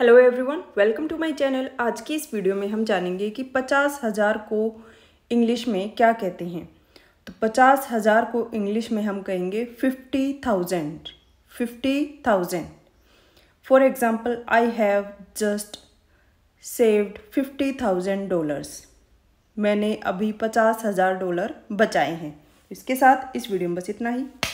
hello everyone welcome to my channel आज की इस वीडियो में हम जानेंगे कि पचास हज़ार को इंग्लिश में क्या कहते हैं तो पचास हज़ार को इंग्लिश में हम कहेंगे fifty thousand fifty thousand for example I have just saved fifty thousand dollars मैंने अभी पचास हज़ार डॉलर बचाए हैं इसके साथ इस वीडियो में बस इतना ही